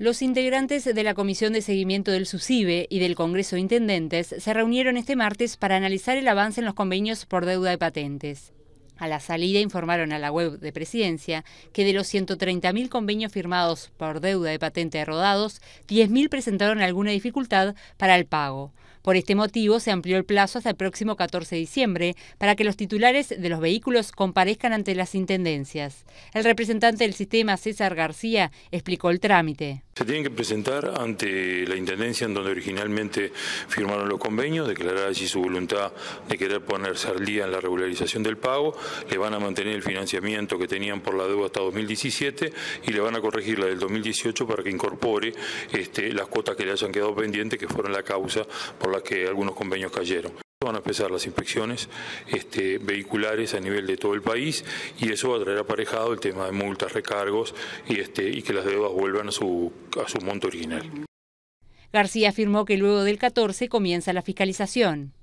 Los integrantes de la Comisión de Seguimiento del SUSIBE y del Congreso de Intendentes se reunieron este martes para analizar el avance en los convenios por deuda de patentes. A la salida informaron a la web de Presidencia que de los 130.000 convenios firmados por deuda de patente de rodados, 10.000 presentaron alguna dificultad para el pago. Por este motivo, se amplió el plazo hasta el próximo 14 de diciembre para que los titulares de los vehículos comparezcan ante las intendencias. El representante del sistema, César García, explicó el trámite. Se tienen que presentar ante la intendencia en donde originalmente firmaron los convenios, declarar allí su voluntad de querer ponerse al día en la regularización del pago le van a mantener el financiamiento que tenían por la deuda hasta 2017 y le van a corregir la del 2018 para que incorpore este, las cuotas que le hayan quedado pendientes, que fueron la causa por la que algunos convenios cayeron. Van a empezar las inspecciones este, vehiculares a nivel de todo el país y eso va a traer aparejado el tema de multas, recargos y, este, que las deudas vuelvan a su, a su monto original. García afirmó que luego del 14 comienza la fiscalización.